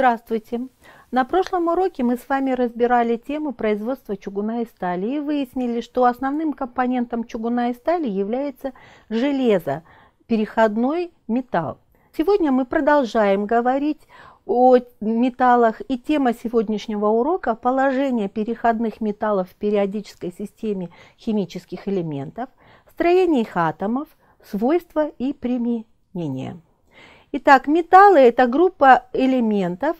Здравствуйте! На прошлом уроке мы с вами разбирали тему производства чугуна и стали и выяснили, что основным компонентом чугуна и стали является железо, переходной металл. Сегодня мы продолжаем говорить о металлах и тема сегодняшнего урока – положение переходных металлов в периодической системе химических элементов, строение их атомов, свойства и применения. Итак, металлы – это группа элементов,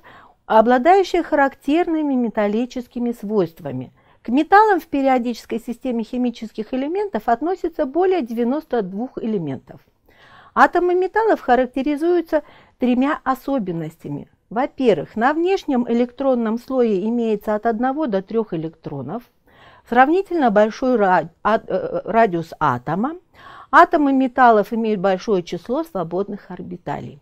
обладающих характерными металлическими свойствами. К металлам в периодической системе химических элементов относятся более 92 элементов. Атомы металлов характеризуются тремя особенностями. Во-первых, на внешнем электронном слое имеется от 1 до 3 электронов, сравнительно большой а, э, э, радиус атома. Атомы металлов имеют большое число свободных орбиталей.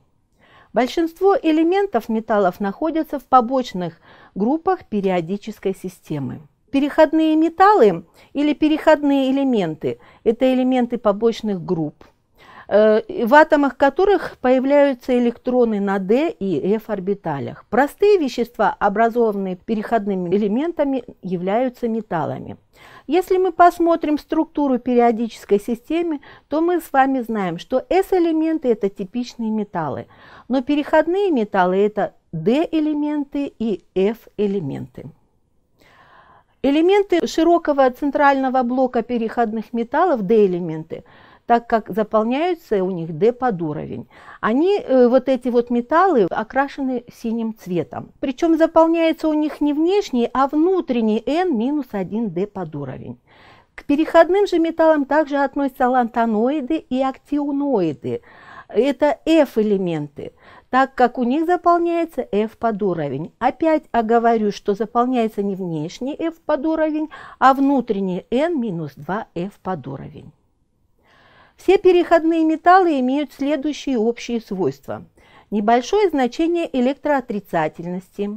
Большинство элементов металлов находятся в побочных группах периодической системы. Переходные металлы или переходные элементы – это элементы побочных групп – Э, в атомах которых появляются электроны на D и F орбиталях. Простые вещества, образованные переходными элементами, являются металлами. Если мы посмотрим структуру периодической системы, то мы с вами знаем, что S-элементы – это типичные металлы, но переходные металлы – это D-элементы и F-элементы. Элементы широкого центрального блока переходных металлов, D-элементы – так как заполняются у них D под уровень. Они, э, вот эти вот металлы, окрашены синим цветом. Причем заполняется у них не внешний, а внутренний N минус 1D под уровень. К переходным же металлам также относятся лантаноиды и актионоиды. Это F-элементы так как у них заполняется f под уровень. Опять оговорю, что заполняется не внешний f под уровень, а внутренний n минус 2 f под уровень. Все переходные металлы имеют следующие общие свойства. Небольшое значение электроотрицательности,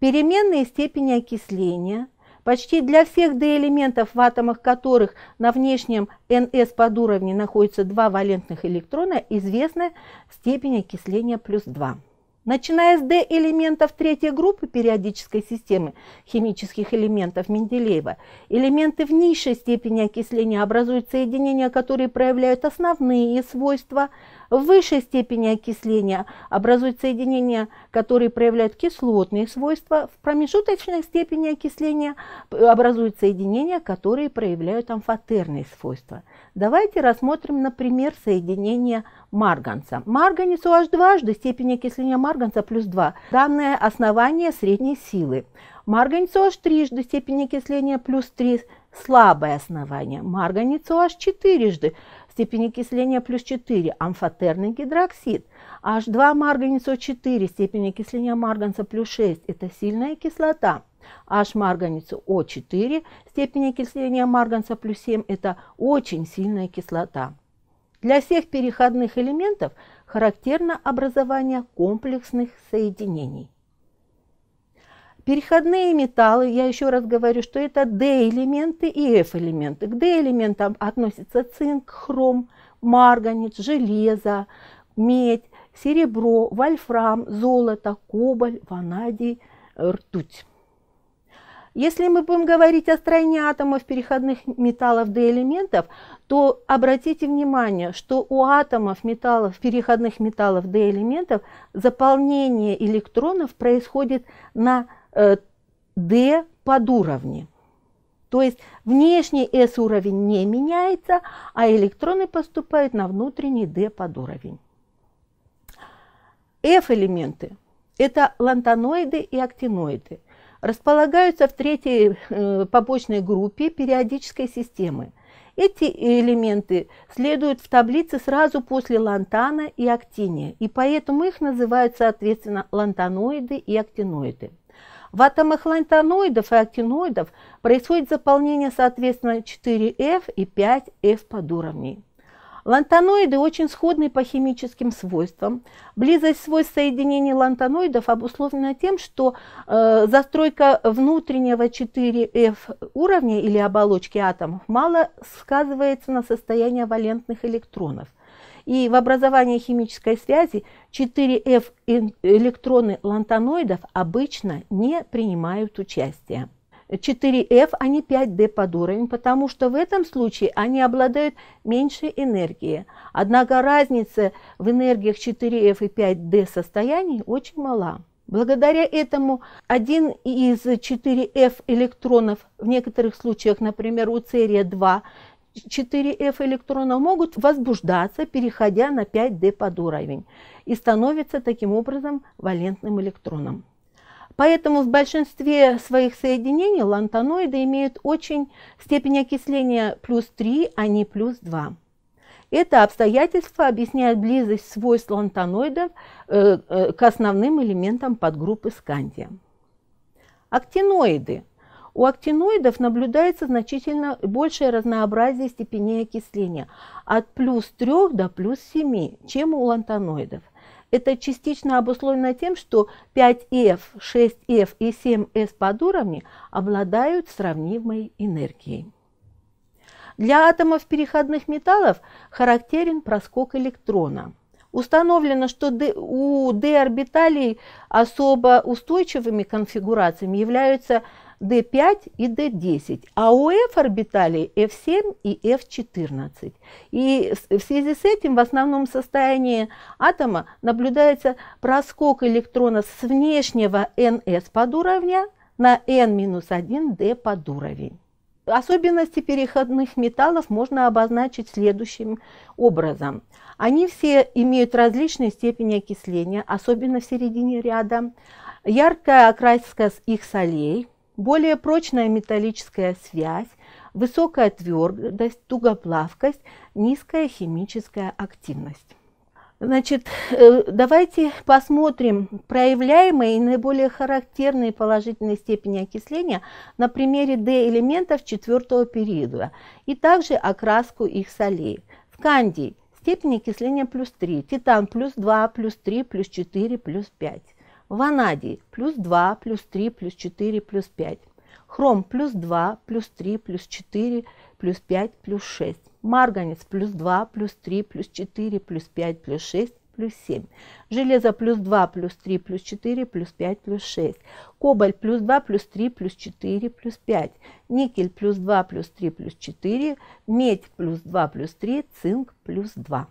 переменные степени окисления, почти для всех D-элементов, в атомах которых на внешнем NS подуровне находятся два валентных электрона, известна степень окисления плюс 2. Начиная с D-элементов третьей группы периодической системы химических элементов Менделеева, элементы в низшей степени окисления образуют соединения, которые проявляют основные свойства в высшей степени окисления образуют соединения, которые проявляют кислотные свойства. В промежуточной степени окисления образуют соединения, которые проявляют амфотерные свойства. Давайте рассмотрим, например, соединение марганца. Марганец OH дважды, степень окисления марганца плюс 2. Данное основание средней силы. Марганец OH трижды, степень окисления плюс 3. Слабое основание. Марганец OH четырежды, степень окисления плюс 4, амфотерный гидроксид. H2 марганецо 4, степень окисления марганца плюс 6, это сильная кислота. H марганецо О4, степень окисления марганца плюс 7, это очень сильная кислота. Для всех переходных элементов характерно образование комплексных соединений. Переходные металлы, я еще раз говорю, что это D-элементы и F-элементы. К D-элементам относятся цинк, хром, марганец, железо, медь, серебро, вольфрам, золото, кобаль, ванадий, ртуть. Если мы будем говорить о строении атомов переходных металлов d элементов, то обратите внимание, что у атомов металлов, переходных металлов d элементов заполнение электронов происходит на D э, подуровни. То есть внешний S уровень не меняется, а электроны поступают на внутренний D подуровень. F элементы – это лантаноиды и актиноиды. Располагаются в третьей э, побочной группе периодической системы. Эти элементы следуют в таблице сразу после лантана и актиния, и поэтому их называют, соответственно, лантаноиды и актиноиды. В атомах лантаноидов и актиноидов происходит заполнение, соответственно, 4F и 5F подуровней. Лантаноиды очень сходны по химическим свойствам. Близость свойств соединений лантаноидов обусловлена тем, что э, застройка внутреннего 4F уровня или оболочки атомов мало сказывается на состоянии валентных электронов. И в образовании химической связи 4F электроны лантаноидов обычно не принимают участие. 4F, а не 5D под уровень, потому что в этом случае они обладают меньшей энергией. Однако разница в энергиях 4F и 5D состояний очень мала. Благодаря этому один из 4F электронов, в некоторых случаях, например, у церия 2, 4F электрона могут возбуждаться, переходя на 5D подуровень и становятся таким образом валентным электроном. Поэтому в большинстве своих соединений лантаноиды имеют очень степень окисления плюс 3, а не плюс 2. Это обстоятельство объясняет близость свойств лантаноидов э, э, к основным элементам подгруппы скандия. Актиноиды – у актиноидов наблюдается значительно большее разнообразие степеней окисления от плюс 3 до плюс 7, чем у лантаноидов. Это частично обусловлено тем, что 5F, 6F и 7S подуровни обладают сравнимой энергией. Для атомов переходных металлов характерен проскок электрона. Установлено, что у D-орбиталей особо устойчивыми конфигурациями являются D5 и D10, а у F орбиталей F7 и F14. И в связи с этим в основном состоянии атома наблюдается проскок электрона с внешнего NS подуровня на N-1D подуровень. Особенности переходных металлов можно обозначить следующим образом. Они все имеют различные степени окисления, особенно в середине ряда. Яркая окраска их солей – более прочная металлическая связь, высокая твердость, тугоплавкость, низкая химическая активность. Значит, э, давайте посмотрим проявляемые и наиболее характерные положительные степени окисления на примере D-элементов четвертого периода и также окраску их солей. В кандии степень окисления плюс 3, титан плюс 2, плюс 3, плюс 4, плюс 5. Ванадий плюс 2, плюс 3, плюс 4, плюс 5. Хром плюс 2, плюс 3, плюс 4, плюс 5, плюс 6. Марганец плюс 2, плюс 3, плюс 4, плюс 5, плюс 6, плюс 7. Железо плюс 2, плюс 3, плюс 4, плюс 5, плюс 6. Кобальт плюс 2, плюс 3, плюс 4, плюс 5. Никель плюс 2, плюс 3, плюс 4. Медь плюс 2, плюс 3. Цинк плюс 2.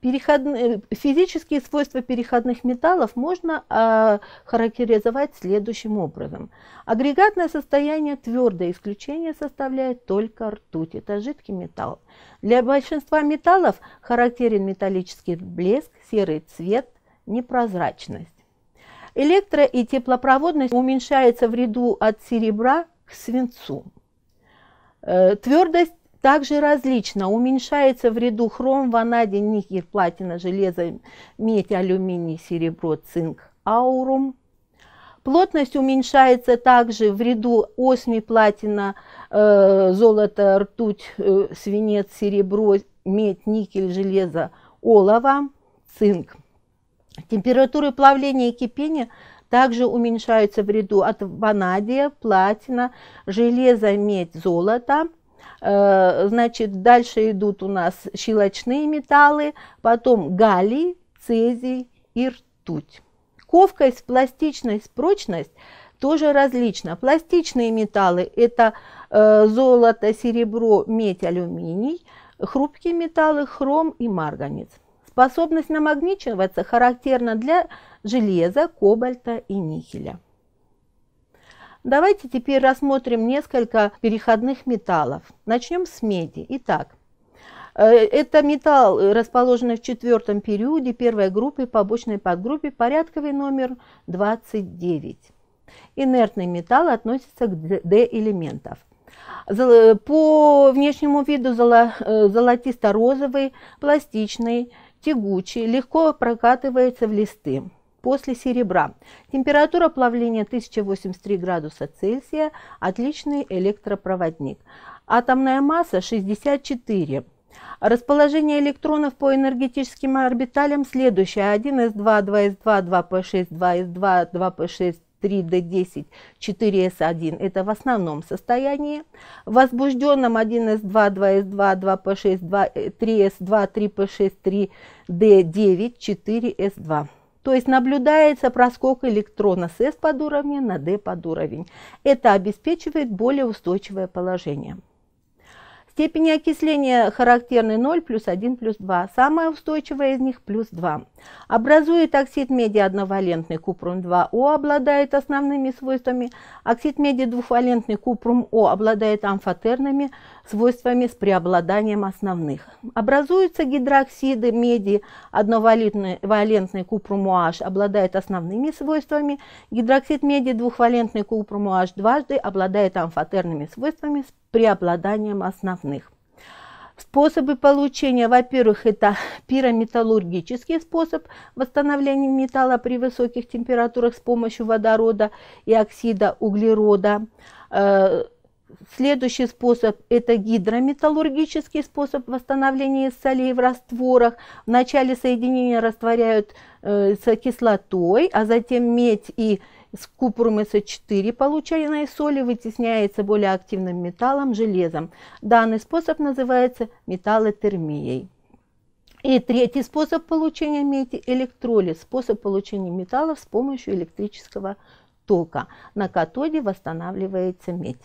Переходные, э, физические свойства переходных металлов можно а, характеризовать следующим образом. Агрегатное состояние твердое, исключение составляет только ртуть, это жидкий металл. Для большинства металлов характерен металлический блеск, серый цвет, непрозрачность. Электро- и теплопроводность уменьшается в ряду от серебра к свинцу. Э, твердость также различно уменьшается в ряду хром, ванадий, никель, платина, железо, медь, алюминий, серебро, цинк, аурум. Плотность уменьшается также в ряду осми, платина, э, золото, ртуть, э, свинец, серебро, медь, никель, железо, олово, цинк. Температуры плавления и кипения также уменьшаются в ряду от ванадия, платина, железо медь, золото – Э, значит, дальше идут у нас щелочные металлы, потом галлий, цезий и ртуть. Ковкость, пластичность, прочность тоже различна. Пластичные металлы – это э, золото, серебро, медь, алюминий, хрупкие металлы – хром и марганец. Способность намагничиваться характерна для железа, кобальта и никеля. Давайте теперь рассмотрим несколько переходных металлов. Начнем с меди. Итак, э, это металл, э, расположенный в четвертом периоде первой группы побочной подгруппе, порядковый номер 29. Инертный металл относится к D-элементов. Э, по внешнему виду золотисто-розовый, пластичный, тягучий, легко прокатывается в листы. После серебра. Температура плавления 1083 градуса Цельсия. Отличный электропроводник. Атомная масса 64. Расположение электронов по энергетическим орбиталям следующее. 1s2, 2s2, 2p6, 2s2, 2p6, 3D10, 4S1 – это в основном состоянии. В возбужденном 1S2, 2S2, 2P6, 2, 3S2, 3P6, 3D9, 4S2. То есть наблюдается проскок электрона с S под уровня на D под уровень. Это обеспечивает более устойчивое положение. Степени окисления характерны 0, плюс 1, плюс 2. Самая устойчивая из них – плюс 2. Образует оксид меди одновалентный купрум-2О, обладает основными свойствами. Оксид меди двухвалентный купрум-О обладает амфотерными свойствами с преобладанием основных. Образуются гидроксиды меди, одновалентный купрумуаж обладает основными свойствами, гидроксид меди, двухвалентный купрумуаж дважды обладает амфотерными свойствами с преобладанием основных. Способы получения, во-первых, это пирометаллургический способ восстановления металла при высоких температурах с помощью водорода и оксида углерода. Э, Следующий способ – это гидрометаллургический способ восстановления солей в растворах. Вначале соединение растворяют э, с кислотой, а затем медь и с купрум СО4 получаемой соли вытесняется более активным металлом, железом. Данный способ называется металлотермией. И третий способ получения меди – электролиз, способ получения металлов с помощью электрического тока. На катоде восстанавливается медь.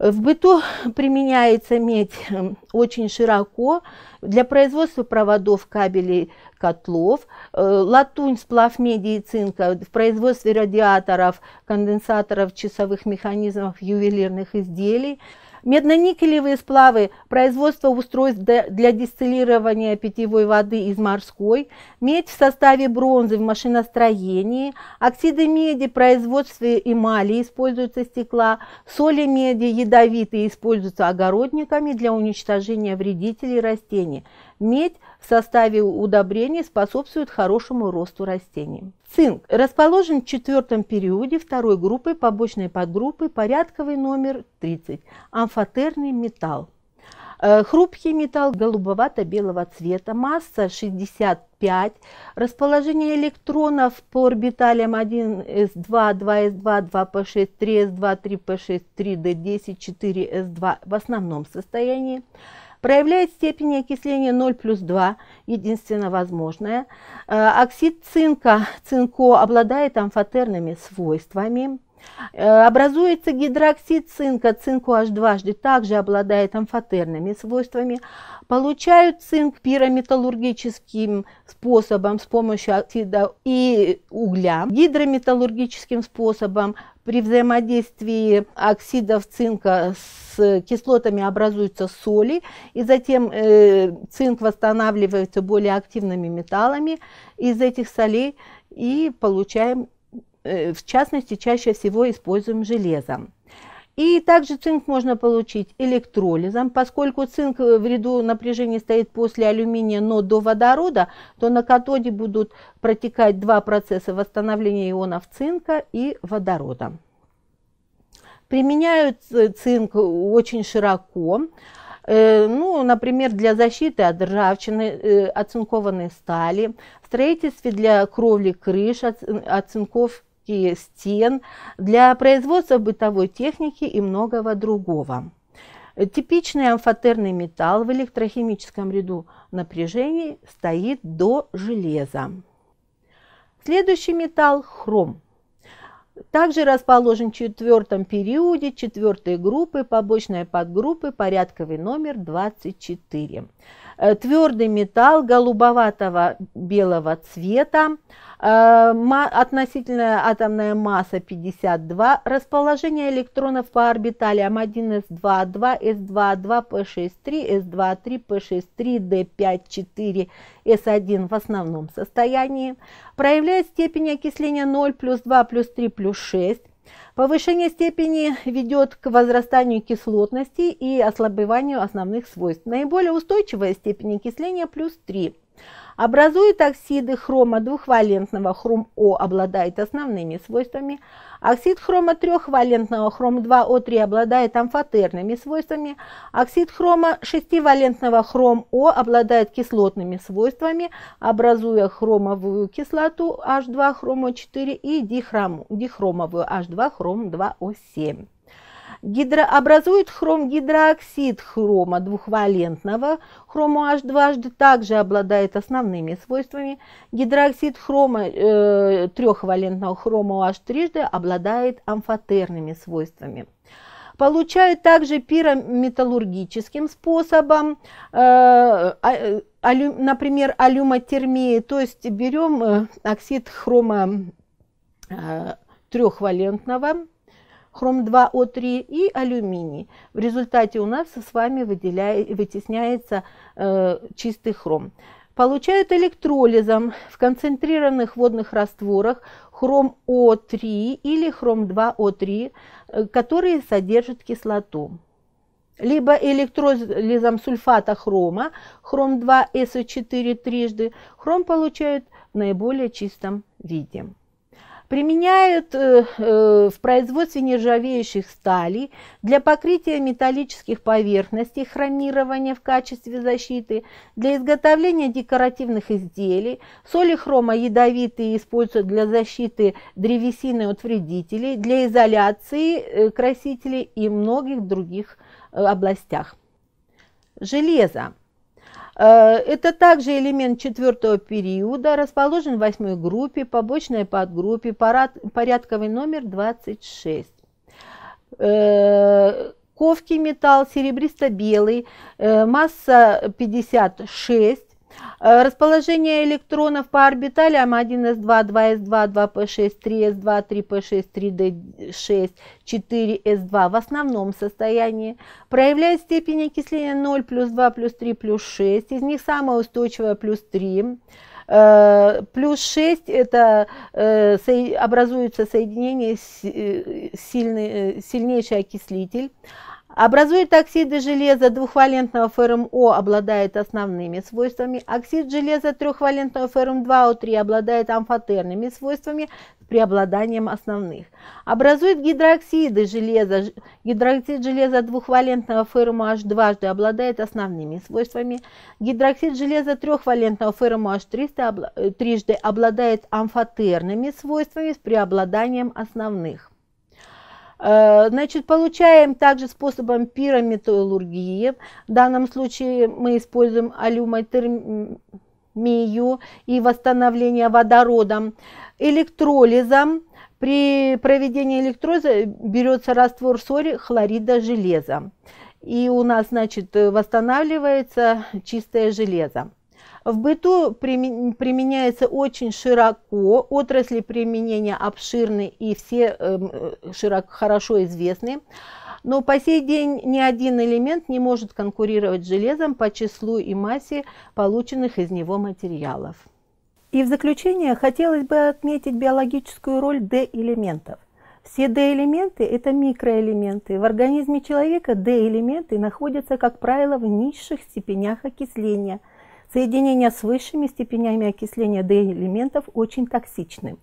В быту применяется медь эм, очень широко для производства проводов, кабелей, котлов. Э, латунь, сплав меди и цинка в производстве радиаторов, конденсаторов, часовых механизмов, ювелирных изделий. Медно-никелевые сплавы, производство устройств для дистиллирования питьевой воды из морской, медь в составе бронзы в машиностроении, оксиды меди, производстве эмали используются стекла, соли меди ядовитые используются огородниками для уничтожения вредителей растений. Медь в составе удобрений способствует хорошему росту растений. Цинк расположен в четвертом периоде второй группы побочной подгруппы порядковый номер 30, амфотерный металл. Э, хрупкий металл голубовато-белого цвета, масса 65, расположение электронов по орбиталям 1s2, 2s2, 2p6, 3s2, 3p6, 3d10, 4s2 в основном состоянии проявляет степень окисления 0 плюс 2, единственно возможное. Э, оксид цинка, цинко обладает амфотерными свойствами. Э, образуется гидроксид цинка, цинк OH дважды, также обладает амфотерными свойствами. Получают цинк пирометаллургическим способом с помощью оксида и угля, гидрометаллургическим способом при взаимодействии оксидов цинка с кислотами образуются соли, и затем э, цинк восстанавливается более активными металлами из этих солей, и получаем Э, в частности, чаще всего используем железо. И также цинк можно получить электролизом, поскольку цинк э, в ряду напряжения стоит после алюминия, но до водорода, то на катоде будут протекать два процесса восстановления ионов цинка и водорода. Применяют э, цинк очень широко. Ну, например, для защиты от ржавчины, оцинкованной стали, в строительстве для кровли крыш, оцинков обшивки стен, для производства бытовой техники и многого другого. Типичный амфотерный металл в электрохимическом ряду напряжений стоит до железа. Следующий металл – хром – также расположен в четвертом периоде четвертой группы, побочная подгруппы, порядковый номер 24. Э, Твердый металл голубоватого белого цвета, э, относительная атомная масса 52, расположение электронов по орбиталям 1 s 2 2 s 2 2 p 6 3 s 2 3 p 6 3 d 5 4. С1 в основном состоянии, проявляет степень окисления 0 плюс 2 плюс 3 плюс 6, Повышение степени ведет к возрастанию кислотности и ослабеванию основных свойств. Наиболее устойчивая степень окисления плюс 3. Образует оксиды хрома двухвалентного хром-О, обладает основными свойствами. Оксид хрома трехвалентного хром-2О3 обладает амфотерными свойствами. Оксид хрома шестивалентного хром-О обладает кислотными свойствами, образуя хромовую кислоту H2-хромо4 и дихромовую H2-хром2О7 гидрообразует хром-гидрооксид хрома двухвалентного, хрома H дважды, также обладает основными свойствами. гидроксид хрома э, трехвалентного хрома H трижды обладает амфотерными свойствами получают также пирометаллургическим способом, э, а, например, алюмотермии, то есть берем э, оксид хрома э, трехвалентного, хром-2О3 и алюминий. В результате у нас с вами выделяет, вытесняется э, чистый хром. Получают электролизом в концентрированных водных растворах хром-О3 или хром-2О3, э, которые содержат кислоту либо электролизом сульфата хрома, хром 2СО4 трижды, хром получают в наиболее чистом виде применяют э, э, в производстве нержавеющих сталей для покрытия металлических поверхностей, хромирования в качестве защиты, для изготовления декоративных изделий. Соли хрома ядовитые используют для защиты древесины от вредителей, для изоляции э, красителей и многих других э, областях. Железо. Э, это также элемент четвертого периода, расположен в восьмой группе, побочной подгруппе, порядковый номер 26. Э, Ковкий металл серебристо-белый, э, масса 56, Э, расположение электронов по орбиталям 1s2, 2s2, 2p6, 3s2, 3p6, 3d6, 4s2 в основном состоянии проявляет степень окисления 0 плюс 2 плюс 3 плюс 6, из них самая устойчивая плюс 3. Э, плюс 6 это э, образуется соединение сильный, сильнейший окислитель, Образует оксиды железа двухвалентного ФРМО, обладает основными свойствами. Оксид железа трехвалентного ФРМ2О3 обладает амфотерными свойствами с преобладанием основных. Образует гидроксиды железа. Гидроксид железа двухвалентного ФРМH дважды обладает основными свойствами. Гидроксид железа трехвалентного ФРМH э, трижды обладает амфотерными свойствами с преобладанием основных. Э, значит, получаем также способом пирометаллургии. В данном случае мы используем алюмотермию и восстановление водородом. Электролизом. При проведении электролиза берется раствор соли хлорида железа. И у нас, значит, восстанавливается чистое железо. В быту применяется очень широко, отрасли применения обширны и все эм, э, широко, хорошо известны. Но по сей день ни один элемент не может конкурировать с железом по числу и массе полученных из него материалов. И в заключение хотелось бы отметить биологическую роль D-элементов. Все D-элементы – это микроэлементы. В организме человека D-элементы находятся, как правило, в низших степенях окисления – Соединения с высшими степенями окисления D-элементов очень токсичны.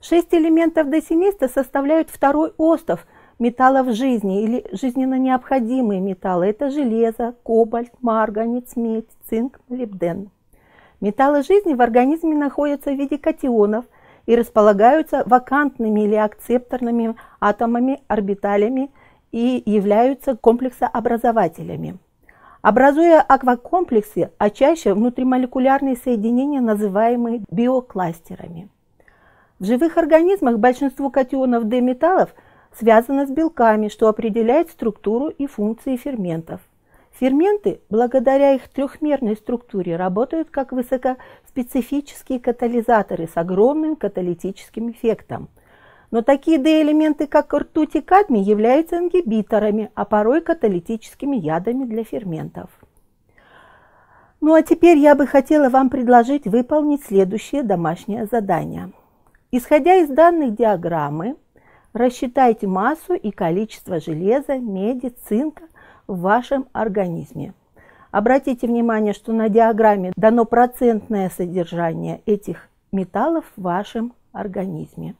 Шесть элементов D-семейства составляют второй остов металлов жизни или жизненно необходимые металлы. Это железо, кобальт, марганец, медь, цинк, молибден. Металлы жизни в организме находятся в виде катионов и располагаются вакантными или акцепторными атомами, орбиталями и являются комплексообразователями образуя аквакомплексы, а чаще внутримолекулярные соединения, называемые биокластерами. В живых организмах большинство катионов D-металлов связано с белками, что определяет структуру и функции ферментов. Ферменты, благодаря их трехмерной структуре, работают как высокоспецифические катализаторы с огромным каталитическим эффектом – но такие D-элементы, как ртуть и кадмий, являются ингибиторами, а порой каталитическими ядами для ферментов. Ну а теперь я бы хотела вам предложить выполнить следующее домашнее задание. Исходя из данных диаграммы, рассчитайте массу и количество железа, меди, цинка в вашем организме. Обратите внимание, что на диаграмме дано процентное содержание этих металлов в вашем организме.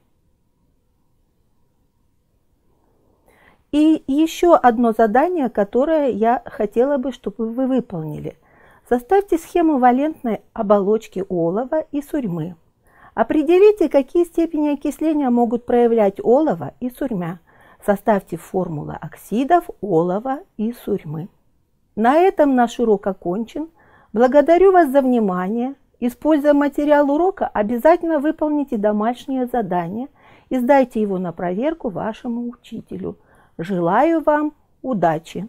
И еще одно задание, которое я хотела бы, чтобы вы выполнили. Составьте схему валентной оболочки олова и сурьмы. Определите, какие степени окисления могут проявлять олово и сурьмя. Составьте формулы оксидов олова и сурьмы. На этом наш урок окончен. Благодарю вас за внимание. Используя материал урока, обязательно выполните домашнее задание и сдайте его на проверку вашему учителю – Желаю вам удачи!